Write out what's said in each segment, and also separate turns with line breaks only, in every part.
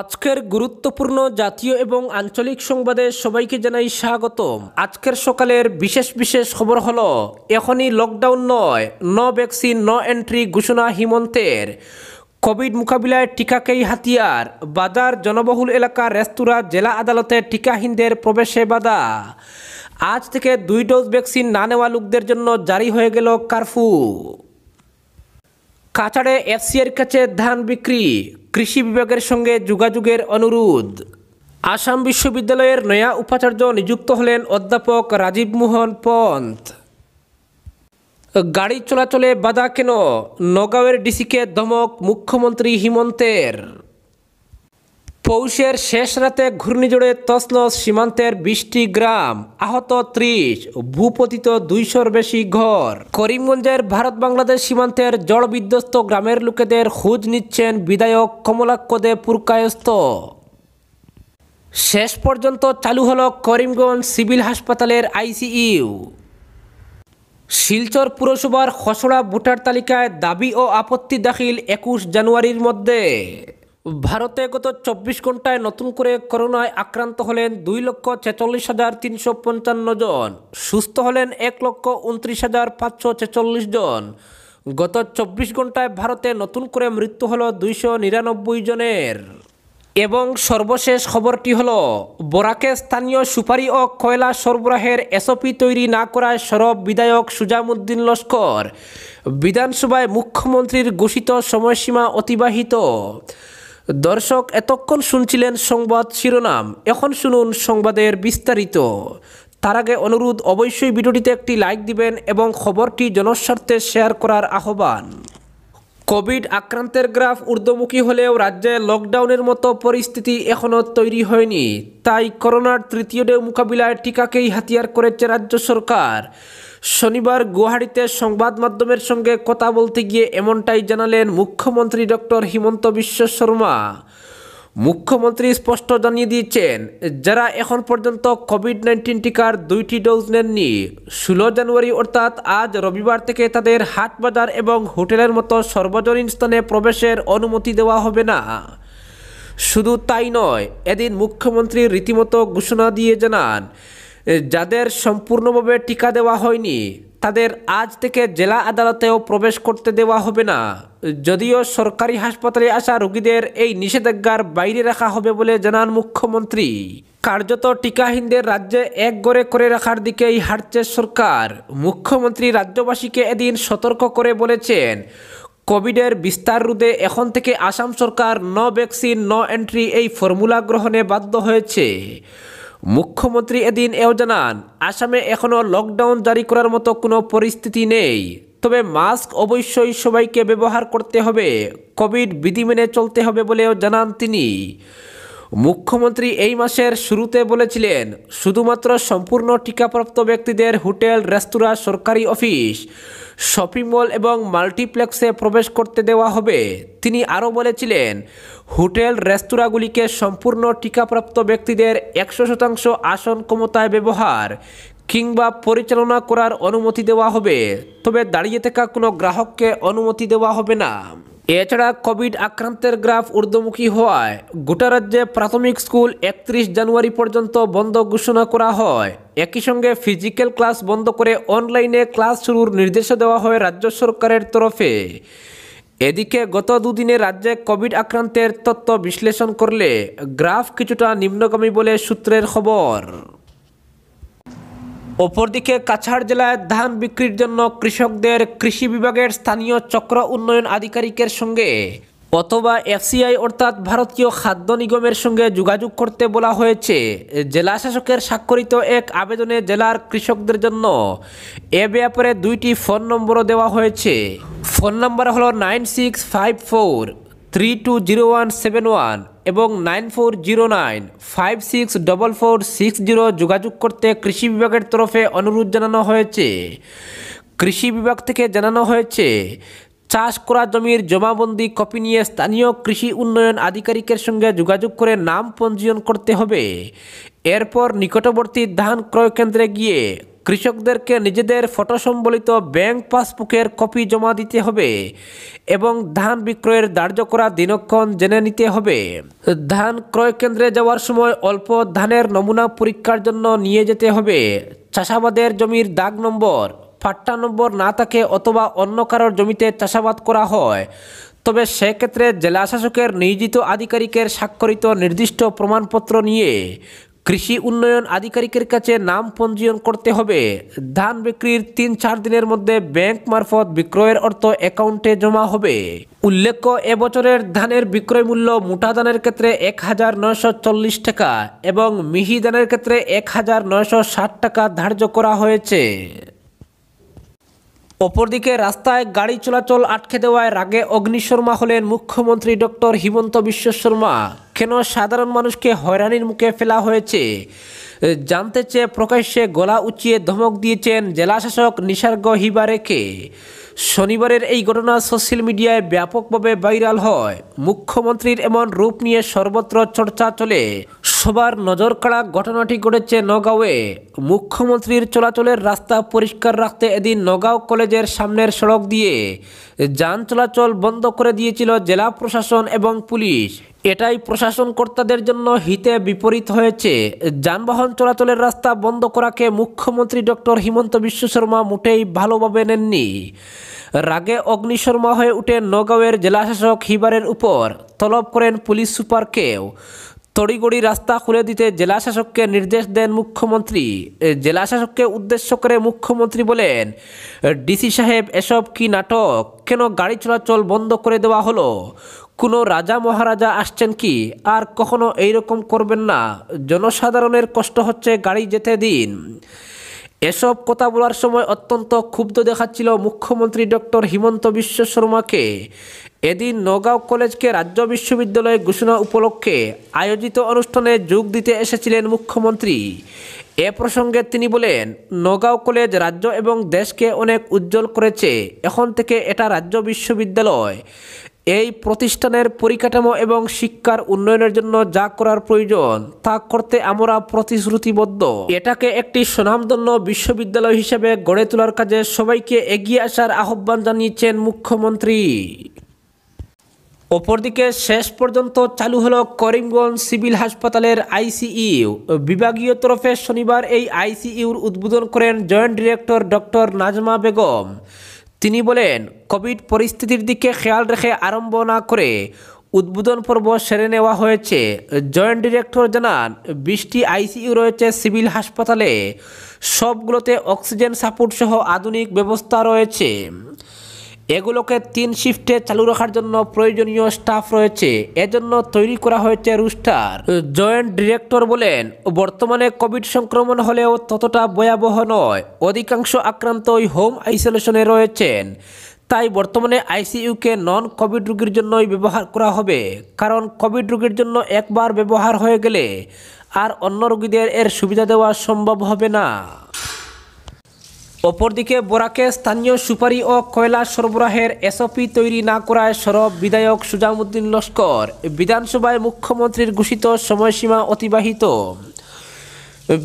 আজকের গুরুত্বপূর্ণ জাতীয় এবং আঞ্চলিক সংবাদে সবাইকে জানাই স্বাগত আজকের সকালের বিশেষ বিশেষ খবর হল এখনই লকডাউন নয় ন ভ্যাকসিন ন এন্ট্রি ঘোষণা হিমন্তের কোভিড মোকাবিলায় টিকাকেই হাতিয়ার বাজার জনবহুল এলাকা রেস্তোরাঁ জেলা আদালতে টিকাহীনদের প্রবেশে বাধা আজ থেকে দুই ডোজ ভ্যাকসিন না নেওয়া লোকদের জন্য জারি হয়ে গেল কারফু কাছাড়ে এফসিএর কাছে ধান বিক্রি কৃষি বিভাগের সঙ্গে যোগাযোগের অনুরোধ আসাম বিশ্ববিদ্যালয়ের নয়া উপাচার্য নিযুক্ত হলেন অধ্যাপক রাজীব মোহন পন্থ গাড়ি চলাচলে বাধা কেন নগাঁওয়ের ডিসিকে ধমক মুখ্যমন্ত্রী হিমন্তের পৌষের শেষ রাতে ঘূর্ণিঝড়ে তসলস সীমান্তের বিশটি গ্রাম আহত ত্রিশ ভূপতিত দুইশোর বেশি ঘর করিমগঞ্জের ভারত বাংলাদেশ সীমান্তের জড় বিধ্বস্ত গ্রামের লোকেদের খোঁজ নিচ্ছেন বিধায়ক কমলাক্কদে পুরকায়স্ত শেষ পর্যন্ত চালু হল করিমগঞ্জ সিভিল হাসপাতালের আইসিইউ শিলচর পুরসভার খসড়া ভোটার তালিকায় দাবি ও আপত্তি দাখিল একুশ জানুয়ারির মধ্যে ভারতে গত চব্বিশ ঘন্টায় নতুন করে করোনায় আক্রান্ত হলেন দুই লক্ষ ছেচল্লিশ হাজার তিনশো পঞ্চান্ন জন সুস্থ হলেন এক লক্ষ উনত্রিশ হাজার পাঁচশো ছেচল্লিশ জন গত চব্বিশ ঘন্টায় ভারতে নতুন করে মৃত্যু হল দুইশো নিরানব্বই জনের এবং সর্বশেষ খবরটি হল বরাকে স্থানীয় সুপারি ও কয়লা সরবরাহের এসওপি তৈরি না করায় সরব বিধায়ক সুজামুদ্দিন লস্কর বিধানসভায় মুখ্যমন্ত্রীর ঘোষিত সময়সীমা অতিবাহিত দর্শক এতক্ষণ শুনছিলেন সংবাদ শিরোনাম এখন শুনুন সংবাদের বিস্তারিত তার আগে অনুরোধ অবশ্যই ভিডিওটিতে একটি লাইক দিবেন এবং খবরটি জনস্বার্থে শেয়ার করার আহ্বান কোভিড আক্রান্তের গ্রাফ ঊর্ধ্বমুখী হলেও রাজ্যে লকডাউনের মতো পরিস্থিতি এখনও তৈরি হয়নি তাই করোনার তৃতীয় ডে মোকাবিলায় টিকাকেই হাতিয়ার করেছে রাজ্য সরকার শনিবার গুয়াহাটিতে সংবাদ মাধ্যমের সঙ্গে কথা বলতে গিয়ে এমনটাই জানালেন মুখ্যমন্ত্রী ডক্টর হিমন্ত বিশ্ব শর্মা মুখ্যমন্ত্রী স্পষ্ট জানিয়ে দিয়েছেন যারা এখন পর্যন্ত কোভিড নাইন্টিন টিকার দুইটি ডোজ নেননি ষোলো জানুয়ারি অর্থাৎ আজ রবিবার থেকে তাদের হাট বাজার এবং হোটেলের মতো সর্বজনীন স্থানে প্রবেশের অনুমতি দেওয়া হবে না শুধু তাই নয় এদিন মুখ্যমন্ত্রী রীতিমতো ঘোষণা দিয়ে জানান যাদের সম্পূর্ণভাবে টিকা দেওয়া হয়নি তাদের আজ থেকে জেলা আদালতেও প্রবেশ করতে দেওয়া হবে না যদিও সরকারি হাসপাতালে আসা রোগীদের এই নিষেধাজ্ঞার বাইরে রাখা হবে বলে জানান মুখ্যমন্ত্রী কার্যত টিকাহীনদের রাজ্যে এক গড়ে করে রাখার দিকেই হাঁটছে সরকার মুখ্যমন্ত্রী রাজ্যবাসীকে এদিন সতর্ক করে বলেছেন কোভিডের বিস্তার রোধে এখন থেকে আসাম সরকার নো ভ্যাকসিন ন এন্ট্রি এই ফর্মুলা গ্রহণে বাধ্য হয়েছে মুখ্যমন্ত্রী এদিন এও জানান আসামে এখনও লকডাউন জারি করার মতো কোনো পরিস্থিতি নেই তবে মাস্ক অবশ্যই সবাইকে ব্যবহার করতে হবে কোভিড বিধি মেনে চলতে হবে বলেও জানান তিনি মুখ্যমন্ত্রী এই মাসের শুরুতে বলেছিলেন শুধুমাত্র সম্পূর্ণ টিকাপ্রাপ্ত ব্যক্তিদের হোটেল রেস্তোরাঁ সরকারি অফিস শপিং মল এবং মাল্টিপ্লেক্সে প্রবেশ করতে দেওয়া হবে তিনি আরও বলেছিলেন হোটেল রেস্তোরাঁগুলিকে সম্পূর্ণ টিকাপ্রাপ্ত ব্যক্তিদের একশো শতাংশ আসন ক্ষমতায় ব্যবহার কিংবা পরিচালনা করার অনুমতি দেওয়া হবে তবে দাঁড়িয়ে থাকা কোনো গ্রাহককে অনুমতি দেওয়া হবে না এছাড়া কোভিড আক্রান্তের গ্রাফ ঊর্ধ্বমুখী হওয়ায় গোটা রাজ্যে প্রাথমিক স্কুল একত্রিশ জানুয়ারি পর্যন্ত বন্ধ ঘোষণা করা হয় একই সঙ্গে ফিজিক্যাল ক্লাস বন্ধ করে অনলাইনে ক্লাস শুরুর নির্দেশ দেওয়া হয় রাজ্য সরকারের তরফে এদিকে গত দুদিনে রাজ্যে কোভিড আক্রান্তের তথ্য বিশ্লেষণ করলে গ্রাফ কিছুটা নিম্নগামী বলে সূত্রের খবর অপরদিকে কাছাড় জেলায় ধান বিক্রির জন্য কৃষকদের কৃষি বিভাগের স্থানীয় চক্র উন্নয়ন আধিকারিকের সঙ্গে অথবা এফসিআই অর্থাৎ ভারতীয় খাদ্য নিগমের সঙ্গে যোগাযোগ করতে বলা হয়েছে জেলা শাসকের স্বাক্ষরিত এক আবেদনে জেলার কৃষকদের জন্য এ ব্যাপারে দুইটি ফোন নম্বরও দেওয়া হয়েছে ফোন নম্বর হলো nine six five four three two zero one seven one এবং nine four zero nine five six double four six zero যোগাযোগ করতে কৃষি বিভাগের তরফে অনুরোধ জানানো হয়েছে কৃষি বিভাগ থেকে জানানো হয়েছে চাষ করা জমির জমাবন্দি কপি নিয়ে স্থানীয় কৃষি উন্নয়ন আধিকারিকের সঙ্গে যোগাযোগ করে নাম পঞ্জীয়ন করতে হবে এরপর নিকটবর্তী ধান ক্রয় কেন্দ্রে গিয়ে কৃষকদেরকে নিজেদের ফটো সম্বলিত ব্যাংক পাসবুকের কপি জমা দিতে হবে এবং ধান বিক্রয়ের ধার্য করা দিনক্ষণ জেনে নিতে হবে ধান ক্রয় কেন্দ্রে যাওয়ার সময় অল্প ধানের নমুনা পরীক্ষার জন্য নিয়ে যেতে হবে চাষাবাদের জমির দাগ নম্বর ফাট্টা নম্বর না থাকে অথবা অন্য কারোর জমিতে চাষাবাদ করা হয় তবে সেক্ষেত্রে জেলা শাসকের নিয়োজিত আধিকারিকের স্বাক্ষরিত নির্দিষ্ট প্রমাণপত্র নিয়ে কৃষি উন্নয়ন আধিকারিকের কাছে নাম পঞ্জীয়ন করতে হবে ধান বিক্রির তিন চার দিনের মধ্যে ব্যাংক মারফত বিক্রয়ের অর্থ অ্যাকাউন্টে জমা হবে উল্লেখ্য এবছরের ধানের বিক্রয় মূল্য মোটা দানের ক্ষেত্রে এক হাজার চল্লিশ টাকা এবং মিহি দানের ক্ষেত্রে এক হাজার ষাট টাকা ধার্য করা হয়েছে অপরদিকে রাস্তায় গাড়ি চলাচল আটকে দেওয়ায় রাগে অগ্নিশর্মা হলেন মুখ্যমন্ত্রী ডক্টর হিমন্ত বিশ্ব শর্মা কেন সাধারণ মানুষকে হয়রানির মুখে ফেলা হয়েছে জানতে চেয়ে প্রকাশ্যে গলা উঁচিয়ে ধমক দিয়েছেন জেলাশাসক নিসর্গ হিবারেকে শনিবারের এই ঘটনা সোশ্যাল মিডিয়ায় ব্যাপকভাবে ভাইরাল হয় মুখ্যমন্ত্রীর এমন রূপ নিয়ে সর্বত্র চর্চা চলে সবার নজর কাড়া ঘটনাটি ঘটেছে নগাঁওয়ে মুখ্যমন্ত্রীর চলাচলের রাস্তা পরিষ্কার রাখতে এদিন নগাঁও কলেজের সামনের সড়ক দিয়ে যান চলাচল বন্ধ করে দিয়েছিল জেলা প্রশাসন এবং পুলিশ এটাই প্রশাসন কর্তাদের জন্য হিতে বিপরীত হয়েছে যানবাহন চলাচলের রাস্তা বন্ধ করাকে মুখ্যমন্ত্রী ডক্টর হিমন্ত বিশ্ব শর্মা মোটেই ভালোভাবে নেননি রাগে অগ্নিশর্মা হয়ে উঠে নগাঁওয়ের জেলাশাসক হিবারের উপর তলব করেন পুলিশ সুপারকেও তড়িগড়ি রাস্তা খুলে দিতে জেলাশাসককে নির্দেশ দেন মুখ্যমন্ত্রী জেলাশাসককে উদ্দেশ্য করে মুখ্যমন্ত্রী বলেন ডিসি সাহেব এসব কি নাটক কেন গাড়ি চলাচল বন্ধ করে দেওয়া হলো কোনো রাজা মহারাজা আসছেন কি আর কখনো এইরকম করবেন না জনসাধারণের কষ্ট হচ্ছে গাড়ি যেতে দিন এসব কথা বলার সময় অত্যন্ত ক্ষুব্ধ দেখাচ্ছিল মুখ্যমন্ত্রী ডক্টর হিমন্ত বিশ্ব শর্মাকে এদিন নগাঁও কলেজকে রাজ্য বিশ্ববিদ্যালয়ে ঘোষণা উপলক্ষে আয়োজিত অনুষ্ঠানে যোগ দিতে এসেছিলেন মুখ্যমন্ত্রী এ প্রসঙ্গে তিনি বলেন নগাঁও কলেজ রাজ্য এবং দেশকে অনেক উজ্জ্বল করেছে এখন থেকে এটা রাজ্য বিশ্ববিদ্যালয় এই প্রতিষ্ঠানের পরিকাঠামো এবং শিক্ষার উন্নয়নের জন্য যা করার প্রয়োজন তা করতে আমরা প্রতিশ্রুতিবদ্ধ এটাকে একটি সুনামধন্য বিশ্ববিদ্যালয় হিসেবে গড়ে তোলার কাজে সবাইকে এগিয়ে আসার আহ্বান জানিয়েছেন মুখ্যমন্ত্রী অপরদিকে শেষ পর্যন্ত চালু হলো করিমগঞ্জ সিভিল হাসপাতালের আইসিইউ বিভাগীয় তরফে শনিবার এই আইসিইউর উদ্বোধন করেন joint director doctor Nazma Begum তিনি বলেন কোভিড পরিস্থিতির দিকে খেয়াল রেখে আরম্ভ না করে উদ্বোধন পর্ব সেরে নেওয়া হয়েছে জয়েন্ট ডিরেক্টর জানান বিশটি আইসিইউ রয়েছে সিভিল হাসপাতালে সবগুলোতে অক্সিজেন সাপোর্ট সহ আধুনিক ব্যবস্থা রয়েছে এগুলোকে তিন শিফটে চালু রাখার জন্য প্রয়োজনীয় স্টাফ রয়েছে এজন্য তৈরি করা হয়েছে রুস্টার জয়েন্ট ডিরেক্টর বলেন বর্তমানে কোভিড সংক্রমণ হলেও ততটা ভয়াবহ নয় অধিকাংশ আক্রান্তই হোম আইসোলেশনে রয়েছেন তাই বর্তমানে আইসিইউকে নন কোভিড রোগীর জন্যই ব্যবহার করা হবে কারণ কোভিড রোগীর জন্য একবার ব্যবহার হয়ে গেলে আর অন্য রোগীদের এর সুবিধা দেওয়া সম্ভব হবে না অপরদিকে বোরাকে স্থানীয় সুপারি ও কয়লা সরবরাহের এসওপি তৈরি না করায় সরব বিধায়ক সুজামুদ্দিন লস্কর বিধানসভায় মুখ্যমন্ত্রীর ঘোষিত সময়সীমা অতিবাহিত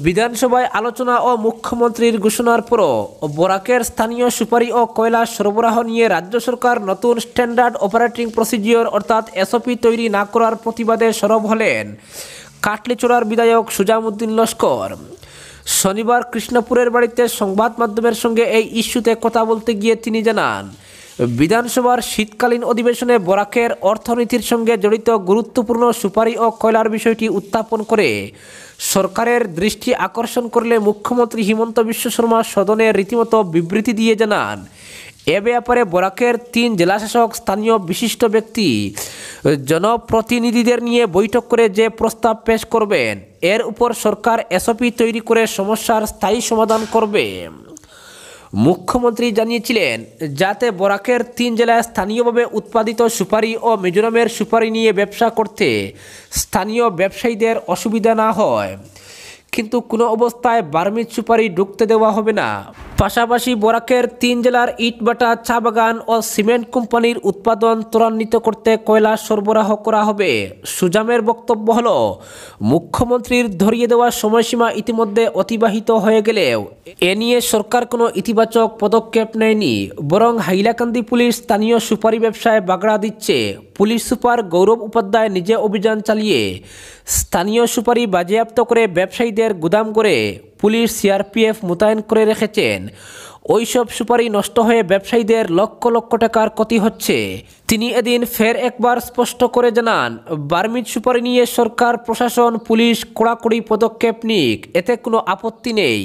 বিধানসভায় আলোচনা ও মুখ্যমন্ত্রীর ঘোষণার পরও বোরাকের স্থানীয় সুপারি ও কয়লা সরবরাহ নিয়ে রাজ্য সরকার নতুন স্ট্যান্ডার্ড অপারেটিং প্রসিডিওর অর্থাৎ এসওপি তৈরি না করার প্রতিবাদে সরব হলেন কাটলিচোড়ার বিধায়ক সুজামুদ্দিন লস্কর শনিবার কৃষ্ণপুরের বাড়িতে সংবাদ মাধ্যমের সঙ্গে এই ইস্যুতে কথা বলতে গিয়ে তিনি জানান বিধানসভার শীতকালীন অধিবেশনে বরাকের অর্থনীতির সঙ্গে জড়িত গুরুত্বপূর্ণ সুপারি ও কয়লার বিষয়টি উত্থাপন করে সরকারের দৃষ্টি আকর্ষণ করলে মুখ্যমন্ত্রী হিমন্ত বিশ্ব শর্মা সদনে রীতিমতো বিবৃতি দিয়ে জানান এ ব্যাপারে বরাকের তিন জেলাশাসক স্থানীয় বিশিষ্ট ব্যক্তি জনপ্রতিনিধিদের নিয়ে বৈঠক করে যে প্রস্তাব পেশ করবেন এর উপর সরকার এসওপি তৈরি করে সমস্যার স্থায়ী সমাধান করবে মুখ্যমন্ত্রী জানিয়েছিলেন যাতে বরাকের তিন জেলায় স্থানীয়ভাবে উৎপাদিত সুপারি ও মিজোরামের সুপারি নিয়ে ব্যবসা করতে স্থানীয় ব্যবসায়ীদের অসুবিধা না হয় কিন্তু কোনো অবস্থায় বার্মিজ সুপারি ঢুকতে দেওয়া হবে না পাশাপাশি বরাকের তিন জেলার ইটবাটা চা বাগান ও সিমেন্ট কোম্পানির উৎপাদন ত্বরান্বিত করতে কয়লা সরবরাহ করা হবে সুজামের বক্তব্য হল মুখ্যমন্ত্রীর ধরিয়ে দেওয়া সময়সীমা ইতিমধ্যে অতিবাহিত হয়ে গেলেও এ নিয়ে সরকার কোনো ইতিবাচক পদক্ষেপ নেয়নি বরং হাইলাকান্দি পুলিশ স্থানীয় সুপারি ব্যবসায় বাগড়া দিচ্ছে পুলিশ সুপার গৌরব উপাধ্যায় নিজে অভিযান চালিয়ে স্থানীয় সুপারি বাজেয়াপ্ত করে ব্যবসায়ীদের গুদাম করে পুলিশ সিআরপিএফ মোতায়েন করে রেখেছেন ওইসব সুপারি নষ্ট হয়ে ব্যবসায়ীদের লক্ষ লক্ষ টাকার ক্ষতি হচ্ছে তিনি এদিন ফের একবার স্পষ্ট করে জানান বার্মিজ সুপারি নিয়ে সরকার প্রশাসন পুলিশ কড়াকড়ি পদক্ষেপ নিক এতে কোনো আপত্তি নেই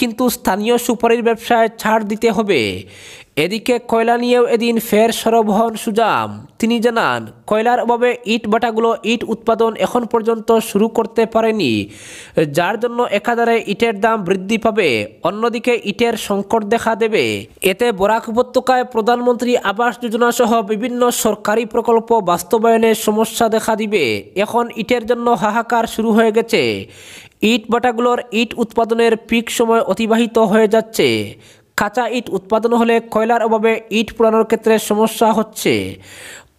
কিন্তু স্থানীয় সুপারির ব্যবসায় ছাড় দিতে হবে এদিকে কয়লা নিয়েও এদিন ফের সরবহন সুজাম তিনি জানান কয়লার অভাবে ইট বাটাগুলো ইট উৎপাদন এখন পর্যন্ত শুরু করতে পারেনি যার জন্য একাধারে ইটের দাম বৃদ্ধি পাবে অন্যদিকে ইটের সংকট দেখা দেবে এতে বরাক উপত্যকায় প্রধানমন্ত্রী আবাস যোজনা সহ বিভিন্ন সরকারি প্রকল্প বাস্তবায়নের সমস্যা দেখা দিবে এখন ইটের জন্য হাহাকার শুরু হয়ে গেছে ইট বাটাগুলোর ইট উৎপাদনের পিক সময় অতিবাহিত হয়ে যাচ্ছে কাঁচা ইট উৎপাদন হলে কয়লার অভাবে ইট পোড়ানোর ক্ষেত্রে সমস্যা হচ্ছে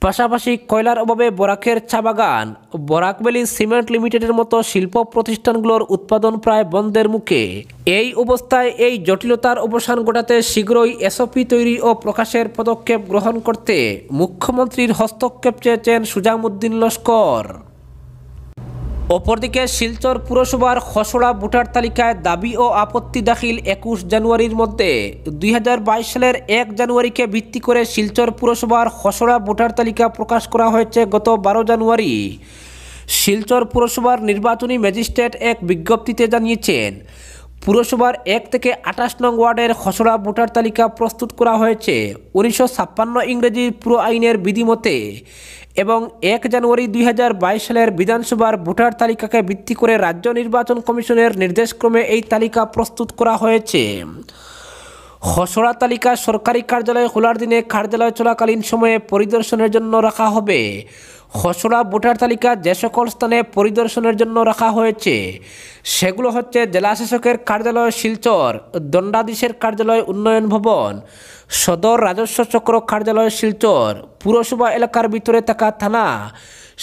পাশাপাশি কয়লার অভাবে বরাকের চা বাগান বরাক বেলি সিমেন্ট লিমিটেডের মতো শিল্প প্রতিষ্ঠানগুলোর উৎপাদন প্রায় বন্ধের মুখে এই অবস্থায় এই জটিলতার অবসান ঘটাতে শীঘ্রই এসওপি তৈরি ও প্রকাশের পদক্ষেপ গ্রহণ করতে মুখ্যমন্ত্রীর হস্তক্ষেপ চেয়েছেন সুজামুদ্দিন লস্কর অপরদিকে শিলচর পুরসভার খসড়া ভোটার তালিকায় দাবি ও আপত্তি দাখিল একুশ জানুয়ারির মধ্যে দুই সালের এক জানুয়ারিকে ভিত্তি করে শিলচর পুরসভার খসড়া ভোটার তালিকা প্রকাশ করা হয়েছে গত বারো জানুয়ারি শিলচর পুরসভার নির্বাচনী ম্যাজিস্ট্রেট এক বিজ্ঞপ্তিতে জানিয়েছেন পুরসভার এক থেকে আঠাশ নং ওয়ার্ডের খসড়া ভোটার তালিকা প্রস্তুত করা হয়েছে উনিশশো ছাপ্পান্ন ইংরেজির পুরো আইনের বিধিমতে এবং এক জানুয়ারি দুই সালের বিধানসভার ভোটার তালিকাকে ভিত্তি করে রাজ্য নির্বাচন কমিশনের নির্দেশক্রমে এই তালিকা প্রস্তুত করা হয়েছে খসড়া তালিকা সরকারি কার্যালয় খোলার দিনে কার্যালয় চলাকালীন সময়ে পরিদর্শনের জন্য রাখা হবে খসড়া ভোটার তালিকা যে সকল স্থানে পরিদর্শনের জন্য রাখা হয়েছে সেগুলো হচ্ছে জেলাশাসকের কার্যালয় শিলচর দণ্ডাধীশের কার্যালয় উন্নয়ন ভবন সদর রাজস্ব চক্র কার্যালয় শিলচর পুরসভা এলাকার ভিতরে থাকা থানা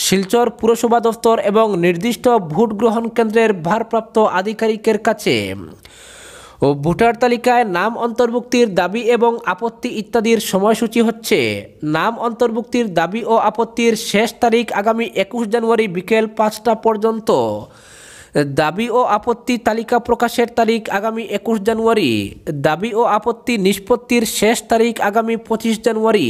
শিলচর পুরসভা দপ্তর এবং নির্দিষ্ট ভোট গ্রহণ কেন্দ্রের ভারপ্রাপ্ত আধিকারিকের কাছে ও ভোটার তালিকায় নাম অন্তর্ভুক্তির দাবি এবং আপত্তি ইত্যাদির সময়সূচি হচ্ছে নাম অন্তর্ভুক্তির দাবি ও আপত্তির শেষ তারিখ আগামী একুশ জানুয়ারি বিকেল পাঁচটা পর্যন্ত দাবি ও আপত্তি তালিকা প্রকাশের তারিখ আগামী একুশ জানুয়ারি দাবি ও আপত্তি নিষ্পত্তির শেষ তারিখ আগামী পঁচিশ জানুয়ারি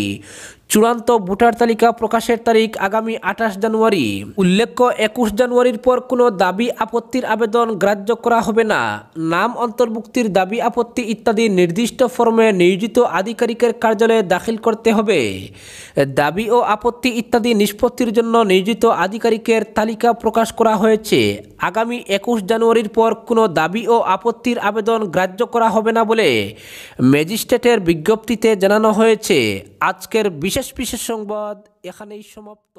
চূড়ান্ত ভোটার তালিকা প্রকাশের তারিখ আগামী আঠাশ জানুয়ারি উল্লেখ্য একুশ জানুয়ারির পর কোনো দাবি আপত্তির আবেদন গ্রাহ্য করা হবে না নাম অন্তর্ভুক্তির দাবি আপত্তি ইত্যাদি নির্দিষ্ট ফর্মে নিয়োজিত আধিকারিকের কার্যালয়ে দাখিল করতে হবে দাবি ও আপত্তি ইত্যাদি নিষ্পত্তির জন্য নিয়োজিত আধিকারিকের তালিকা প্রকাশ করা হয়েছে আগামী একুশ জানুয়ারির পর কোনো দাবি ও আপত্তির আবেদন গ্রাহ্য করা হবে না বলে ম্যাজিস্ট্রেটের বিজ্ঞপ্তিতে জানানো হয়েছে আজকের বিশেষ বিশেষ বিশেষ সংবাদ এখানেই সমাপ্ত